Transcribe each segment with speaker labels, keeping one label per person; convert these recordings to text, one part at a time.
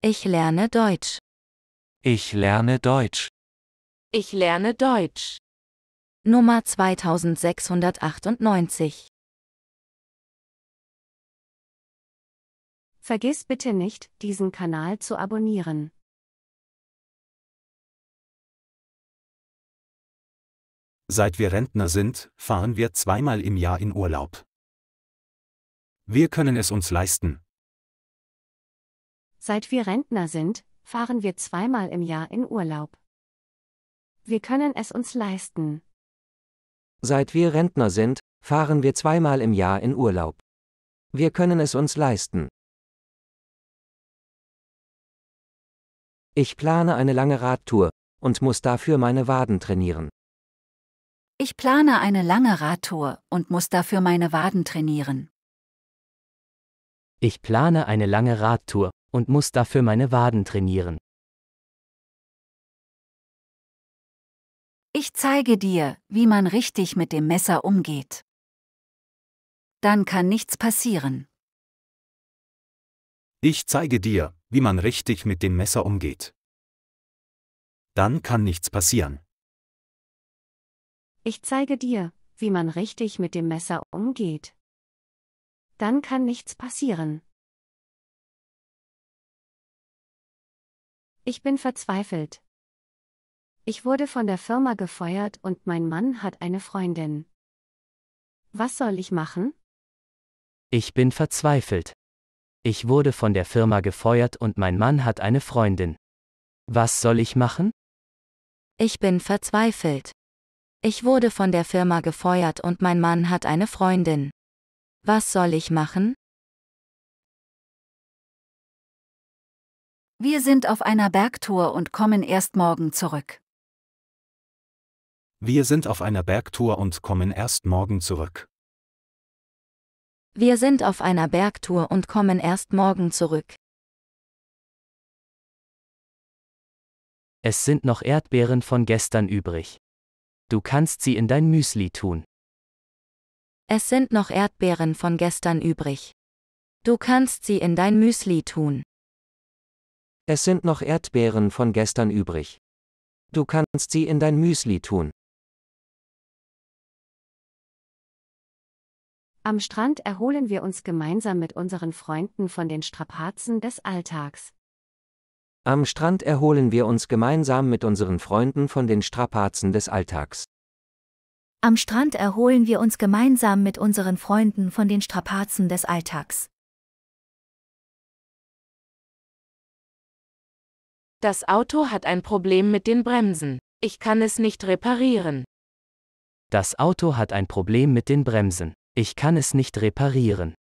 Speaker 1: Ich lerne Deutsch.
Speaker 2: Ich lerne Deutsch.
Speaker 1: Ich lerne Deutsch. Nummer 2698. Vergiss bitte nicht, diesen Kanal zu abonnieren.
Speaker 2: Seit wir Rentner sind, fahren wir zweimal im Jahr in Urlaub. Wir können es uns leisten,
Speaker 3: Seit wir Rentner sind, fahren wir zweimal im Jahr in Urlaub. Wir können es uns leisten.
Speaker 4: Seit wir Rentner sind, fahren wir zweimal im Jahr in Urlaub.
Speaker 2: Wir können es uns leisten.
Speaker 4: Ich plane eine lange Radtour und muss dafür meine Waden trainieren.
Speaker 1: Ich plane eine lange Radtour und muss dafür meine Waden trainieren.
Speaker 2: Ich plane eine lange Radtour und muss dafür meine Waden trainieren.
Speaker 1: Ich zeige dir, wie man richtig mit dem Messer umgeht. Dann kann nichts passieren.
Speaker 2: Ich zeige dir, wie man richtig mit dem Messer umgeht. Dann kann nichts passieren.
Speaker 1: Ich zeige dir, wie man richtig mit dem Messer umgeht. Dann kann nichts passieren. Ich bin verzweifelt. Ich wurde von der Firma gefeuert und mein Mann
Speaker 3: hat eine Freundin. Was soll ich machen?
Speaker 5: Ich bin verzweifelt. Ich wurde von der Firma gefeuert und mein Mann hat eine Freundin. Was soll ich machen?
Speaker 3: Ich bin verzweifelt. Ich wurde von der Firma gefeuert und mein Mann hat eine Freundin. Was soll ich machen?
Speaker 1: Wir sind auf einer Bergtour und kommen erst morgen zurück.
Speaker 2: Wir sind auf einer Bergtour und kommen erst morgen zurück.
Speaker 1: Wir sind auf einer Bergtour und kommen erst morgen zurück.
Speaker 5: Es sind noch Erdbeeren von gestern übrig. Du kannst sie in dein Müsli tun.
Speaker 3: Es sind noch Erdbeeren von gestern übrig. Du kannst sie in dein Müsli tun. Es sind noch
Speaker 4: Erdbeeren von gestern übrig. Du kannst sie in dein Müsli tun.
Speaker 1: Am Strand erholen wir uns gemeinsam
Speaker 3: mit unseren Freunden von den Strapazen des Alltags.
Speaker 4: Am Strand erholen wir uns gemeinsam mit unseren Freunden von den Strapazen des Alltags.
Speaker 3: Am Strand erholen wir uns gemeinsam mit unseren Freunden von den Strapazen des
Speaker 1: Alltags.
Speaker 3: Das Auto hat ein Problem mit den Bremsen. Ich kann es nicht reparieren.
Speaker 5: Das Auto hat ein Problem mit den Bremsen. Ich kann es nicht reparieren.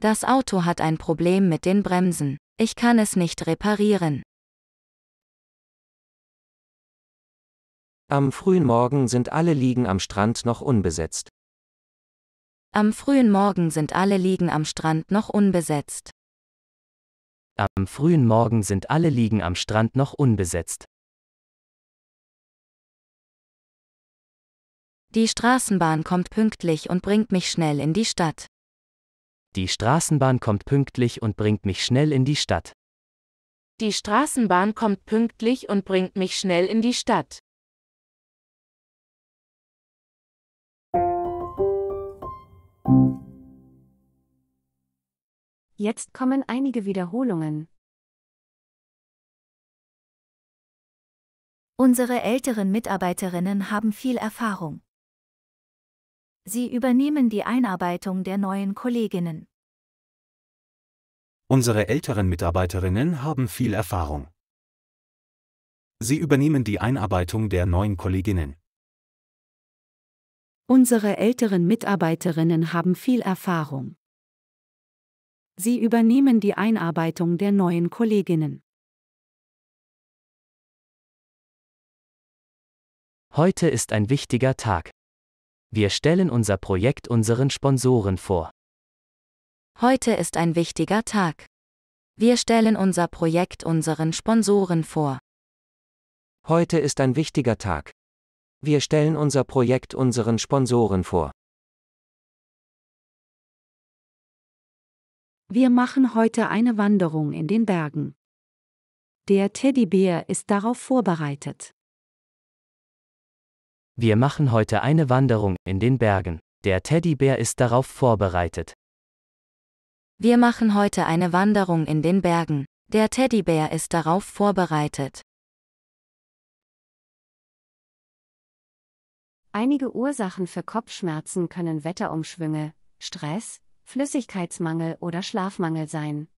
Speaker 3: Das Auto hat ein Problem mit den Bremsen. Ich kann es nicht reparieren.
Speaker 2: Am frühen Morgen sind alle Liegen am Strand noch unbesetzt.
Speaker 3: Am frühen Morgen sind alle Liegen am Strand noch unbesetzt.
Speaker 2: Am frühen Morgen sind alle Liegen am Strand noch unbesetzt.
Speaker 3: Die Straßenbahn kommt pünktlich und bringt mich schnell in die Stadt.
Speaker 5: Die Straßenbahn kommt pünktlich und bringt mich schnell in die Stadt.
Speaker 3: Die Straßenbahn kommt pünktlich und bringt mich schnell in die Stadt.
Speaker 1: Jetzt kommen einige Wiederholungen.
Speaker 3: Unsere älteren Mitarbeiterinnen haben viel Erfahrung. Sie übernehmen die Einarbeitung der neuen Kolleginnen.
Speaker 2: Unsere älteren Mitarbeiterinnen haben viel Erfahrung. Sie übernehmen die Einarbeitung der neuen Kolleginnen.
Speaker 1: Unsere älteren Mitarbeiterinnen haben viel Erfahrung. Sie übernehmen die Einarbeitung der neuen Kolleginnen.
Speaker 2: Heute ist ein wichtiger Tag. Wir stellen unser Projekt unseren Sponsoren vor.
Speaker 3: Heute ist ein wichtiger Tag. Wir stellen unser Projekt unseren Sponsoren vor.
Speaker 4: Heute ist ein wichtiger Tag. Wir stellen unser
Speaker 2: Projekt unseren Sponsoren vor.
Speaker 1: Wir machen heute eine Wanderung in den Bergen. Der
Speaker 3: Teddybär ist darauf vorbereitet.
Speaker 5: Wir machen heute eine Wanderung in den Bergen. Der Teddybär ist darauf vorbereitet.
Speaker 3: Wir machen heute eine Wanderung in den Bergen. Der Teddybär ist darauf
Speaker 1: vorbereitet.
Speaker 3: Einige Ursachen für Kopfschmerzen können Wetterumschwünge, Stress, Flüssigkeitsmangel oder Schlafmangel sein.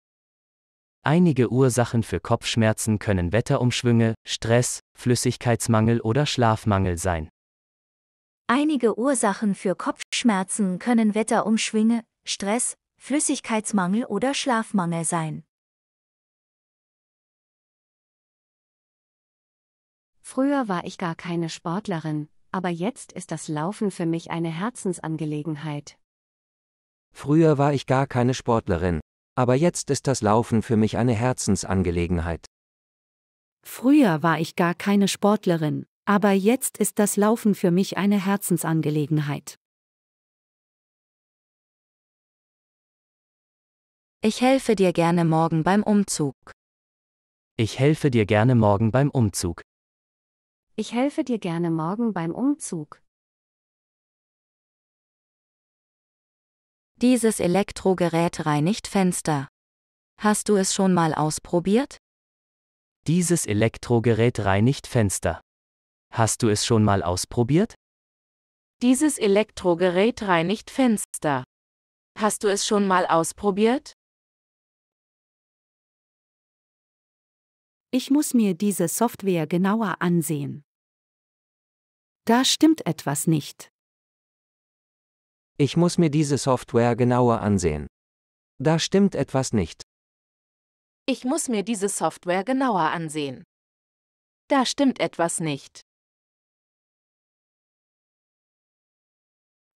Speaker 5: Einige Ursachen für Kopfschmerzen können Wetterumschwünge, Stress, Flüssigkeitsmangel oder Schlafmangel sein.
Speaker 3: Einige Ursachen für Kopfschmerzen können Wetterumschwünge, Stress, Flüssigkeitsmangel oder Schlafmangel sein. Früher war ich gar keine Sportlerin, aber jetzt ist das Laufen für mich eine Herzensangelegenheit.
Speaker 4: Früher war ich gar keine Sportlerin, aber jetzt ist das Laufen für mich eine Herzensangelegenheit.
Speaker 3: Früher war ich gar keine Sportlerin, aber jetzt ist das Laufen für mich eine
Speaker 1: Herzensangelegenheit.
Speaker 3: Ich helfe dir gerne morgen beim Umzug.
Speaker 2: Ich helfe dir gerne morgen beim Umzug.
Speaker 3: Ich helfe dir gerne morgen beim Umzug.
Speaker 1: Dieses Elektrogerät
Speaker 3: reinigt Fenster. Hast du es schon mal ausprobiert?
Speaker 5: Dieses Elektrogerät reinigt Fenster. Hast du es schon mal ausprobiert?
Speaker 3: Dieses Elektrogerät reinigt Fenster. Hast du es schon mal
Speaker 1: ausprobiert? Ich muss mir diese Software genauer ansehen. Da stimmt etwas nicht.
Speaker 4: Ich muss mir diese Software genauer ansehen. Da stimmt etwas nicht.
Speaker 3: Ich muss mir diese Software genauer
Speaker 1: ansehen. Da stimmt etwas nicht.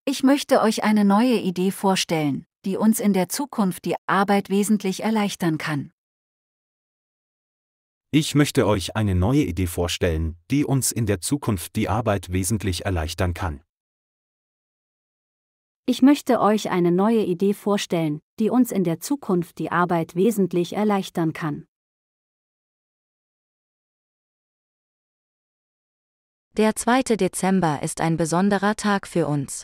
Speaker 1: Ich möchte euch eine neue Idee vorstellen, die uns in der Zukunft die Arbeit wesentlich erleichtern kann.
Speaker 2: Ich möchte euch eine neue Idee vorstellen, die uns in der Zukunft die Arbeit wesentlich erleichtern kann.
Speaker 3: Ich möchte euch eine neue Idee vorstellen,
Speaker 1: die uns in der Zukunft die Arbeit wesentlich erleichtern kann. Der 2. Dezember ist ein
Speaker 3: besonderer Tag für uns.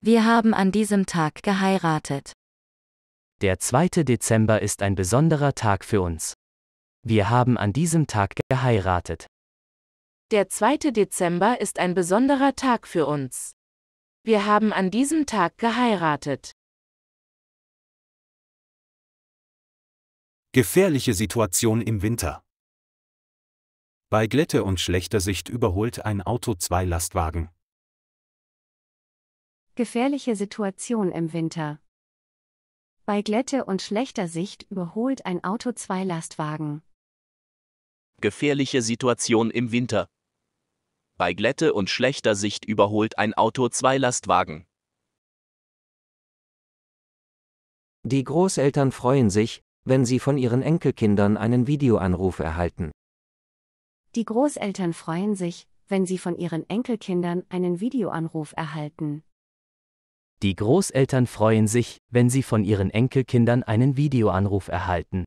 Speaker 3: Wir haben an diesem Tag geheiratet.
Speaker 5: Der 2. Dezember ist ein besonderer Tag für uns. Wir haben an diesem Tag geheiratet.
Speaker 3: Der 2. Dezember ist ein besonderer Tag für uns. Wir haben an diesem Tag geheiratet.
Speaker 2: Gefährliche Situation im Winter. Bei Glätte und schlechter Sicht überholt ein Auto zwei Lastwagen.
Speaker 1: Gefährliche Situation im Winter.
Speaker 3: Bei Glätte und schlechter Sicht überholt ein Auto zwei Lastwagen.
Speaker 5: Gefährliche Situation im Winter. Bei Glätte und schlechter Sicht überholt ein Auto zwei Lastwagen.
Speaker 4: Die Großeltern freuen sich, wenn sie von ihren Enkelkindern einen Videoanruf erhalten.
Speaker 3: Die Großeltern freuen sich, wenn sie von ihren Enkelkindern einen Videoanruf erhalten.
Speaker 5: Die Großeltern freuen sich, wenn sie von ihren
Speaker 2: Enkelkindern einen Videoanruf erhalten.